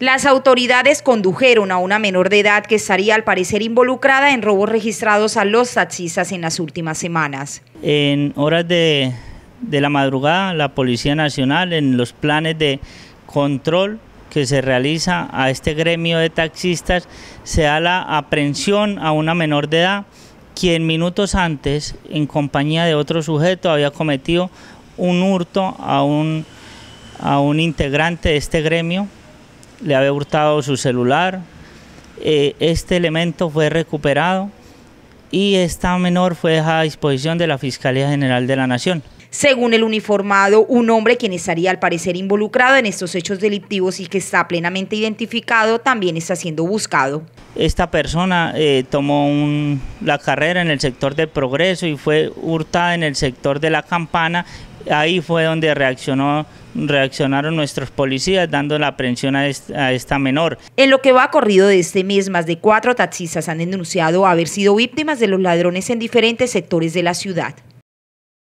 Las autoridades condujeron a una menor de edad que estaría al parecer involucrada en robos registrados a los taxistas en las últimas semanas. En horas de, la madrugada, la Policía Nacional, en los planes de control que se realiza a este gremio de taxistas, se da la aprehensión a una menor de edad, quien minutos antes, en compañía de otro sujeto, había cometido un hurto a a un integrante de este gremio le había hurtado su celular. Eh, este elemento fue recuperado y esta menor fue dejada a disposición de la Fiscalía General de la Nación según el uniformado, un hombre quien estaría al parecer involucrado en estos hechos delictivos y que está plenamente identificado también está siendo buscado. Esta persona eh, tomó la carrera en el sector de progreso y fue hurtada en el sector de la campana. Ahí fue donde reaccionaron nuestros policías dando la aprehensión a, esta menor. En lo que va corrido de este mes, más de cuatro taxistas han denunciado haber sido víctimas de los ladrones en diferentes sectores de la ciudad.